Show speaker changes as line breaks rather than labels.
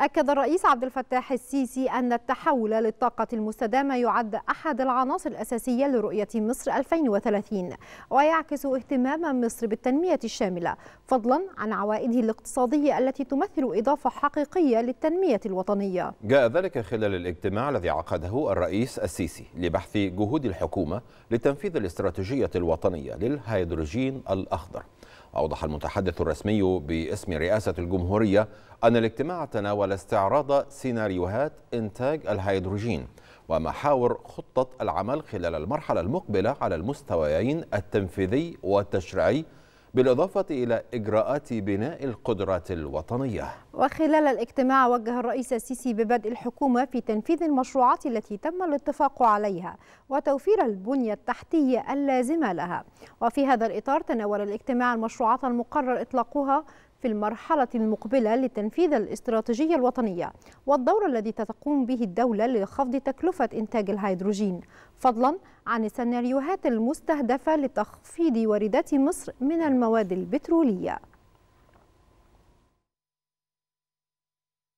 أكد الرئيس عبد الفتاح السيسي أن التحول للطاقة المستدامة يعد أحد العناصر الأساسية لرؤية مصر 2030 ويعكس اهتمام مصر بالتنمية الشاملة فضلا عن عوائده الاقتصادية التي تمثل إضافة حقيقية للتنمية الوطنية
جاء ذلك خلال الاجتماع الذي عقده الرئيس السيسي لبحث جهود الحكومة لتنفيذ الاستراتيجية الوطنية للهيدروجين الأخضر أوضح المتحدث الرسمي باسم رئاسة الجمهورية أن الاجتماع تناول استعراض سيناريوهات إنتاج الهيدروجين ومحاور خطة العمل خلال المرحلة المقبلة على المستويين التنفيذي والتشريعي بالإضافة إلى إجراءات بناء القدرات الوطنية
وخلال الاجتماع وجه الرئيس السيسي ببدء الحكومة في تنفيذ المشروعات التي تم الاتفاق عليها وتوفير البنية التحتية اللازمة لها وفي هذا الإطار تناول الاجتماع المشروعات المقرر إطلاقها في المرحلة المقبلة لتنفيذ الاستراتيجية الوطنية والدور الذي تقوم به الدولة لخفض تكلفة إنتاج الهيدروجين فضلا عن السيناريوهات المستهدفة لتخفيض واردات مصر من المواد البترولية